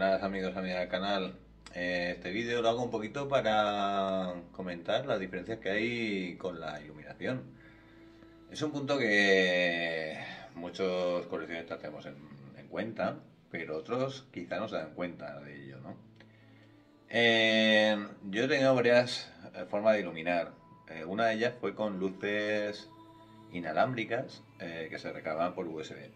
buenas amigos, amigas del canal. Eh, este vídeo lo hago un poquito para comentar las diferencias que hay con la iluminación. Es un punto que muchos coleccionistas tenemos en, cuenta, pero otros quizá no se dan cuenta de ello, ¿no? yo he tenido varias eh, formas de iluminar. Eh, una de ellas fue con luces inalámbricas que se recababan por USB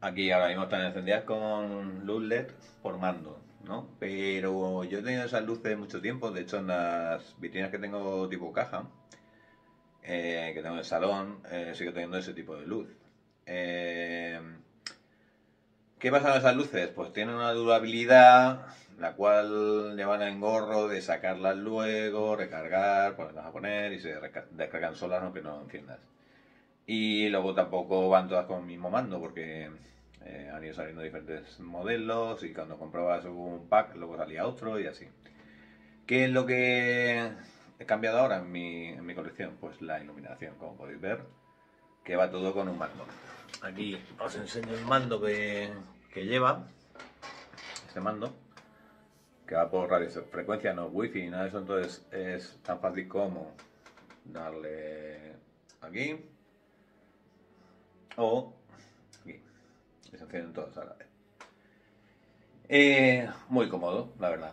aquí ahora mismo están encendidas con luz LED por ¿no? Pero yo he tenido esas luces mucho tiempo, de hecho en las vitrinas que tengo tipo caja, eh, que tengo en el salón, eh, sigo teniendo ese tipo de luz. Eh, ¿Qué pasa con esas luces? Pues tienen una durabilidad, la cual llevan van a engorro de sacarlas luego, recargar, ponerlas a poner y se descargan solas que no enciendas. Y luego tampoco van todas con el mismo mando porque eh, han ido saliendo diferentes modelos y cuando comprabas un pack luego salía otro y así. ¿Qué es lo que he cambiado ahora en mi, colección? Pues la iluminación, como podéis ver, que va todo con un mando. Aquí os enseño el mando que, que lleva, este mando, que va por radiofrecuencia, no wifi ni nada de eso, entonces es tan fácil como darle aquí eh, muy cómodo, la verdad.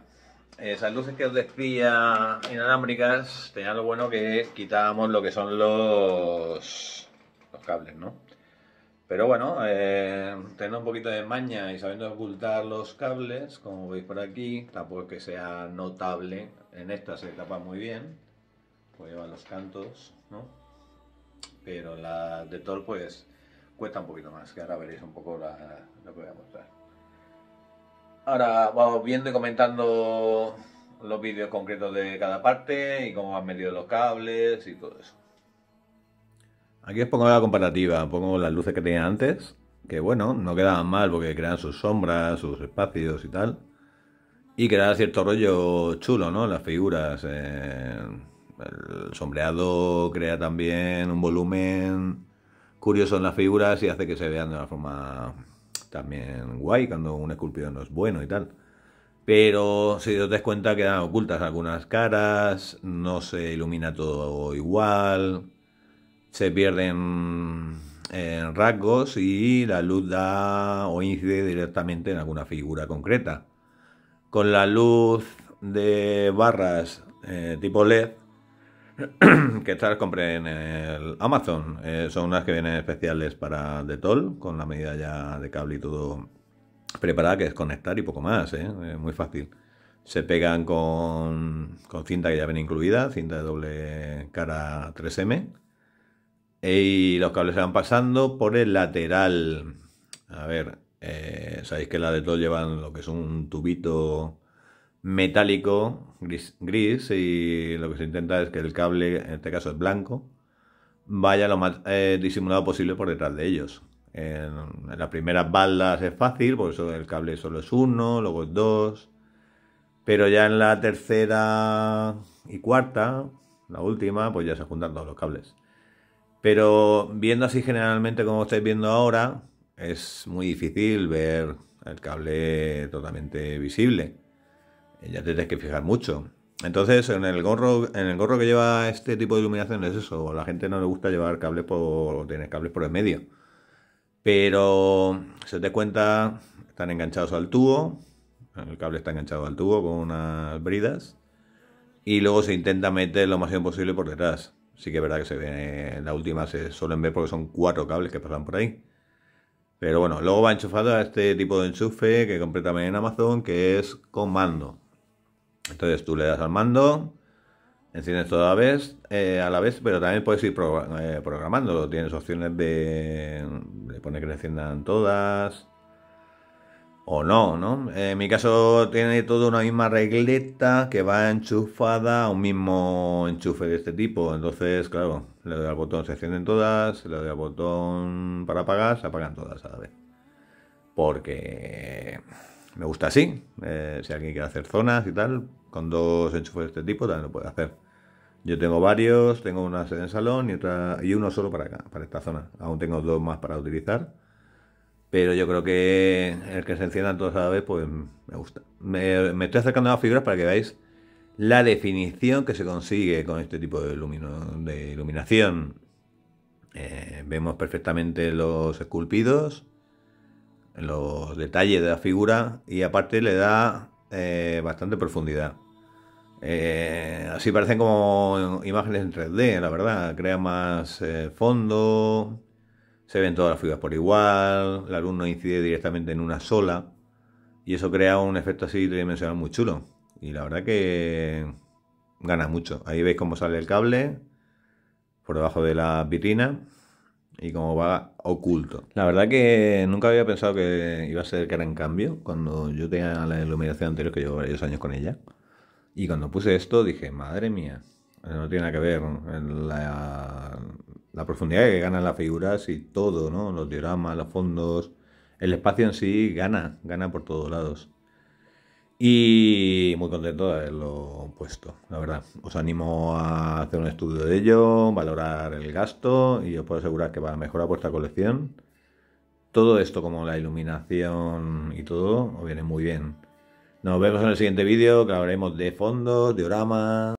Eh, esas luces que os decía inalámbricas tenía lo bueno que quitábamos lo que son los, los cables, ¿no? Pero bueno, eh, teniendo un poquito de maña y sabiendo ocultar los cables, como veis por aquí, tampoco que sea notable. En esta se tapa muy bien, pues llevan los cantos, ¿no? Pero la de Thor, pues cuesta un poquito más, que ahora veréis un poco lo que voy a mostrar. Ahora vamos viendo y comentando los vídeos concretos de cada parte y cómo han medido los cables y todo eso. Aquí os pongo la comparativa, pongo las luces que tenía antes, que bueno, no quedaban mal porque crean sus sombras, sus espacios y tal. Y creaba cierto rollo chulo, ¿no? Las figuras. Eh, el sombreado crea también un volumen curioso en las figuras y hace que se vean de una forma también guay cuando un esculpido no es bueno y tal. Pero si te das cuenta quedan ocultas algunas caras, no se ilumina todo igual, se pierden en eh, rasgos y la luz da o incide directamente en alguna figura concreta. Con la luz de barras eh, tipo LED que estas compré en el Amazon. Eh, son unas que vienen especiales para Detol, con la medida ya de cable y todo preparada, que es conectar y poco más, ¿eh? Eh, muy fácil. Se pegan con, cinta que ya viene incluida, cinta de doble cara 3M. E, y los cables se van pasando por el lateral. A ver, sabéis que la Detol llevan lo que es un tubito metálico gris, y lo que se intenta es que el cable, en este caso es blanco, vaya lo más eh, disimulado posible por detrás de ellos. En, las primeras baldas es fácil, por eso el cable solo es uno, luego es dos, pero ya en la tercera y cuarta, la última, pues ya se juntan todos los cables. Pero viendo así generalmente como estáis viendo ahora, es muy difícil ver el cable totalmente visible ya te tienes que fijar mucho. Entonces, en el gorro, en el gorro que lleva este tipo de iluminación es eso. la gente no le gusta llevar cables por. tener cables por el medio. Pero se te cuenta, están enganchados al tubo. El cable está enganchado al tubo con unas bridas. Y luego se intenta meter lo más bien posible por detrás. Sí que es verdad que se ve, la última se suelen ver porque son cuatro cables que pasan por ahí. Pero bueno, luego va enchufado a este tipo de enchufe que compré también en Amazon, que es con mando. Entonces tú le das al mando, enciendes toda vez, eh, a la vez, pero también puedes ir eh, programando. Tienes opciones de. Le pone que le enciendan todas. O no, ¿no? En mi caso tiene toda una misma regleta que va enchufada a un mismo enchufe de este tipo. Entonces, claro, le doy al botón, se encienden todas, le doy al botón para apagar, se apagan todas a la vez. Porque me gusta así. Eh, si alguien quiere hacer zonas y tal, con dos enchufes de este tipo también lo puede hacer. Yo tengo varios, tengo una en el salón y, otra, y uno solo para acá, para esta zona. Aún tengo dos más para utilizar. Pero yo creo que el que se enciendan todos a la vez, pues me gusta. Me, estoy acercando a las figuras para que veáis la definición que se consigue con este tipo de, iluminación. Eh, vemos perfectamente los esculpidos los detalles de la figura y aparte le da eh, bastante profundidad. Eh, así parecen como imágenes en 3D, la verdad. Crea más eh, fondo, se ven todas las figuras por igual, la luz no incide directamente en una sola y eso crea un efecto así tridimensional muy chulo. Y la verdad que gana mucho. Ahí veis cómo sale el cable por debajo de la vitrina y como va oculto. La verdad que nunca había pensado que iba a ser que era en cambio cuando yo tenía la iluminación anterior, que llevo varios años con ella. Y cuando puse esto dije, madre mía, no tiene nada que ver eh, la, la profundidad que ganan las figuras y todo, ¿no? Los dioramas, los fondos, el espacio en sí gana, gana por todos lados. Y muy contento de haberlo puesto, la verdad. Os animo a hacer un estudio de ello, valorar el gasto y os puedo asegurar que va a mejorar vuestra colección. Todo esto como la iluminación y todo os viene muy bien. Nos vemos en el siguiente vídeo que hablaremos de fondos, dioramas...